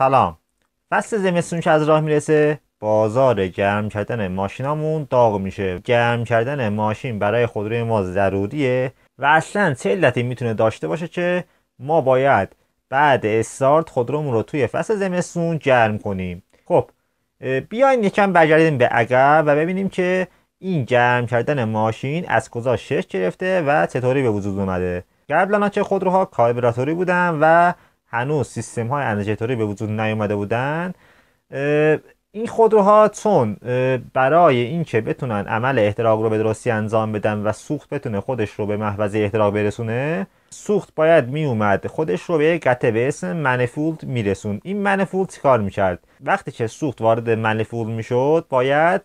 سلام فصل زمستون که از راه میرسه بازار گرم کردن ماشینامون داغ میشه گرم کردن ماشین برای خودروی ما ضروریه و اصلا چه علتی میتونه داشته باشه که ما باید بعد استارت خودرومون رو توی فصل زمستون گرم کنیم خب بیاین یکم برگردیم به عقب و ببینیم که این گرم کردن ماشین از کجا شش گرفته و چطوری به وجود اومده قبلا چه خودروها کاربراتوری بودن و هنوز سیستم های انرژیتوری به وجود نیومده بودن این خودروها چون برای اینکه بتونن عمل احتراق رو به درستی انجام بدن و سوخت بتونه خودش رو به محفظه احتراق برسونه سوخت باید اومد خودش رو به یک قطعه به اسم میرسون این منفولد چیکار میکرد وقتی که سوخت وارد منفولد میشد باید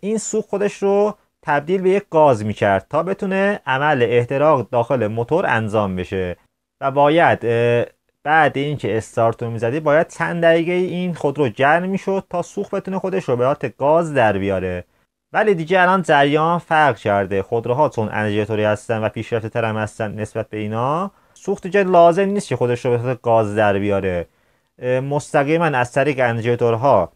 این سوخت خودش رو تبدیل به یک گاز میکرد تا بتونه عمل احتراق داخل موتور انجام بشه و باید بعد اینکه استارت رو میزدی باید چند دقیقه این خود رو جرم میشد تا سوخت بتونه خودش رو به حالت گاز در بیاره ولی دیگه الان جریان فرق کرده خودروها چون انرژیتوری هستن و پیشرفته تر هم هستن نسبت به اینا سوخت دیگه لازم نیست که خودش رو به گاز در بیاره مستقیما از طریق انرژیتورها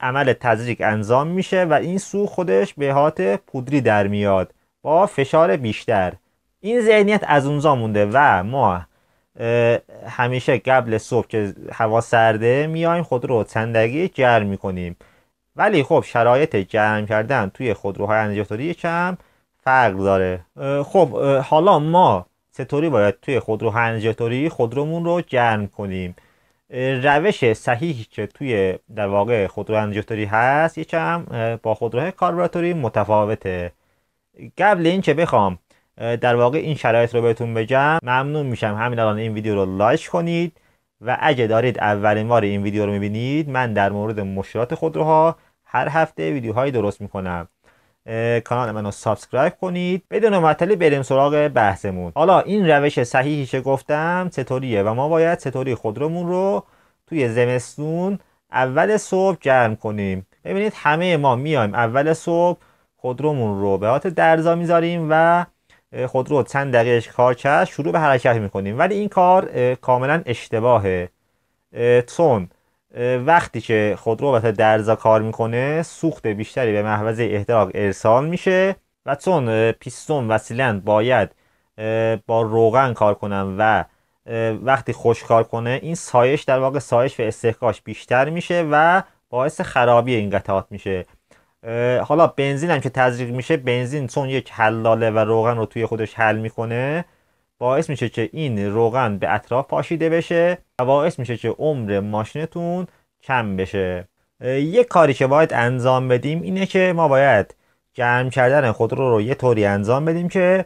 عمل تزریق انجام میشه و این سوخت خودش به حالت پودری در میاد با فشار بیشتر این ذهنیت از اونجا مونده و ما همیشه قبل صبح که هوا سرده میایم خود رو چندگی گرم میکنیم ولی خب شرایط گرم کردن توی خودروهای انرژی کم فرق داره خب حالا ما چطوری باید توی خودروهای انرژی خودرومون رو گرم کنیم روش صحیحی که توی در واقع خودرو هست یکم با خودروهای کاربراتوری متفاوته قبل اینکه بخوام در واقع این شرایط رو بهتون بگم ممنون میشم همین الان این ویدیو رو لایک کنید و اگه دارید اولین بار این ویدیو رو میبینید من در مورد مشکلات خودروها هر هفته ویدیوهایی درست میکنم کانال منو سابسکرایب کنید بدون معطلی بریم سراغ بحثمون حالا این روش صحیحی که گفتم چطوریه و ما باید چطوری خودرومون رو توی زمستون اول صبح گرم کنیم ببینید همه ما میایم اول صبح خودرومون رو به حالت درزا میذاریم و خود رو چند دقیقه کار کرد شروع به حرکت میکنیم ولی این کار کاملا اشتباهه چون وقتی که خودرو وسط درزا کار میکنه سوخت بیشتری به محوظه احتراق ارسال میشه و چون پیستون و باید با روغن کار کنم و وقتی خوش کار کنه این سایش در واقع سایش و استحکاش بیشتر میشه و باعث خرابی این قطعات میشه حالا بنزین هم که تزریق میشه بنزین چون یک حلاله و روغن رو توی خودش حل میکنه باعث میشه که این روغن به اطراف پاشیده بشه و باعث میشه که عمر ماشینتون کم بشه یک کاری که باید انجام بدیم اینه که ما باید گرم کردن خودرو رو یه طوری انجام بدیم که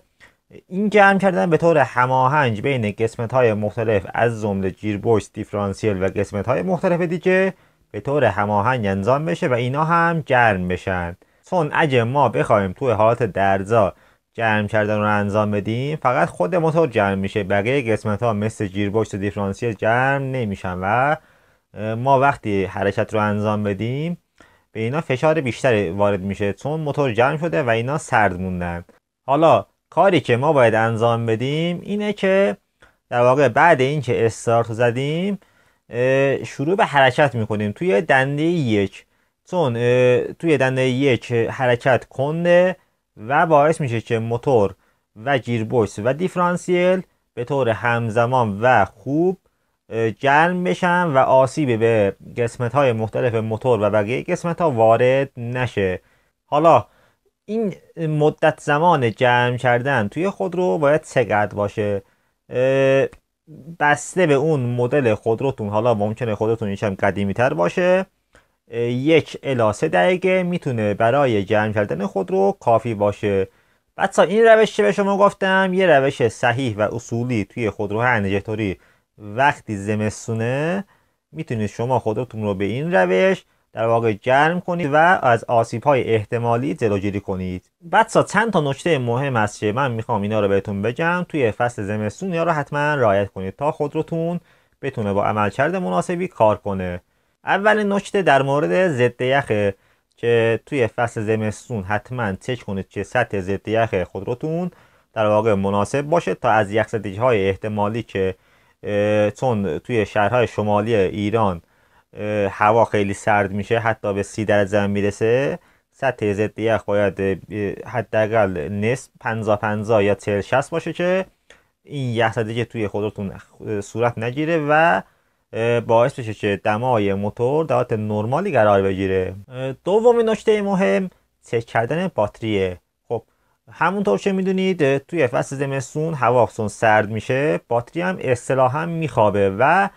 این گرم کردن به طور هماهنگ بین قسمت های مختلف از جمله گیربکس دیفرانسیل و قسمت های مختلف دیگه به طور هماهنگ انجام بشه و اینا هم جرم بشن چون اگه ما بخوایم توی حالت درزا جرم کردن رو انجام بدیم فقط خود موتور جرم میشه بقیه قسمت ها مثل گیربکس و دیفرانسیل جرم نمیشن و ما وقتی حرکت رو انجام بدیم به اینا فشار بیشتر وارد میشه چون موتور جرم شده و اینا سرد موندن حالا کاری که ما باید انجام بدیم اینه که در واقع بعد اینکه استارت زدیم شروع به حرکت میکنیم توی دنده یک چون توی دنده یک حرکت کنده و باعث میشه که موتور و گیربکس و دیفرانسیل به طور همزمان و خوب جرم بشن و آسیبی به قسمت های مختلف موتور و بقیه قسمت ها وارد نشه حالا این مدت زمان جمع کردن توی خود رو باید چقدر باشه بسته به اون مدل خودروتون حالا ممکنه خودتون یکم قدیمی تر باشه یک الا سه دقیقه میتونه برای جمع کردن خودرو کافی باشه بعد این روش که به شما گفتم یه روش صحیح و اصولی توی خودروهای انرژیتوری وقتی زمستونه میتونید شما خودتون رو به این روش در واقع گرم کنید و از آسیب های احتمالی جلوگیری کنید بچا چند تا نکته مهم است که من میخوام اینا رو بهتون بگم توی فصل زمستون یا رو حتما رعایت کنید تا خودروتون بتونه با عملکرد مناسبی کار کنه اول نکته در مورد ضد یخه که توی فصل زمستون حتما چک کنید که سطح ضد یخ خودروتون در واقع مناسب باشه تا از یخزدگی های احتمالی که چون توی شهرهای شمالی ایران هوا خیلی سرد میشه حتی به سی درجه هم میرسه سطح ضد یخ باید حداقل نصف 50 50 یا 40 60 باشه که این یخ که توی خودتون صورت نگیره و باعث بشه که دمای موتور در حالت نرمالی قرار بگیره دومین نکته مهم چک کردن باتریه خب همونطور که میدونید توی فصل زمستون هوا سرد میشه باتری هم اصطلاحا میخوابه و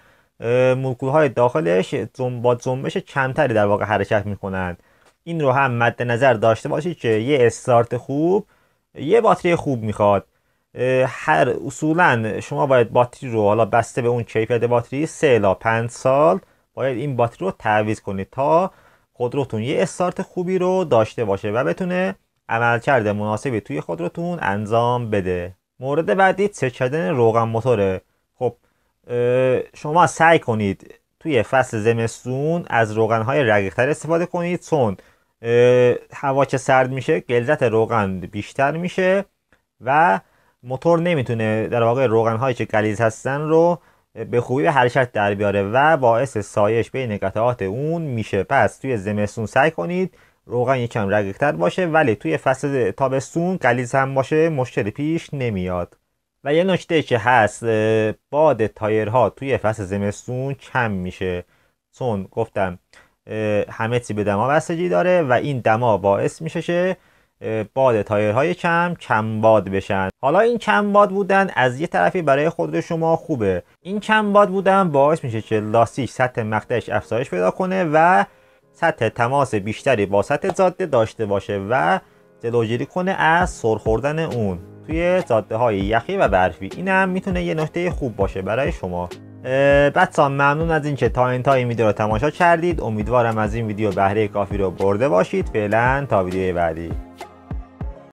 های داخلش با جنبش کمتری در واقع حرکت میکنند این رو هم مد نظر داشته باشید که یه استارت خوب یه باتری خوب میخواد هر اصولا شما باید باتری رو حالا بسته به اون کیفیت باتری سه لا 5 سال باید این باتری رو تعویز کنید تا خودروتون یه استارت خوبی رو داشته باشه و بتونه عملکرد مناسبی توی خودروتون انجام بده مورد بعدی چک کردن روغن موتوره شما سعی کنید توی فصل زمستون از روغن های رقیقتر استفاده کنید چون هوا که سرد میشه گلزت روغن بیشتر میشه و موتور نمیتونه در واقع روغن هایی که گلیز هستن رو به خوبی به حرکت در بیاره و باعث سایش بین قطعات اون میشه پس توی زمستون سعی کنید روغن یکم رقیقتر باشه ولی توی فصل تابستون گلیز هم باشه مشکل پیش نمیاد و یه نکته که هست باد تایرها توی فصل زمستون کم میشه چون گفتم همه چی به دما بستگی داره و این دما باعث میشه که باد تایرهای کم کم باد بشن حالا این کم باد بودن از یه طرفی برای خود شما خوبه این کم باد بودن باعث میشه که لاستیک سطح مقطعش افزایش پیدا کنه و سطح تماس بیشتری با سطح جاده داشته باشه و جلوگیری کنه از سرخوردن اون توی جاده های یخی و برفی اینم میتونه یه نکته خوب باشه برای شما بچه‌ها ممنون از اینکه تا انتهای این ویدیو رو تماشا کردید امیدوارم از این ویدیو بهره کافی رو برده باشید فعلا تا ویدیو بعدی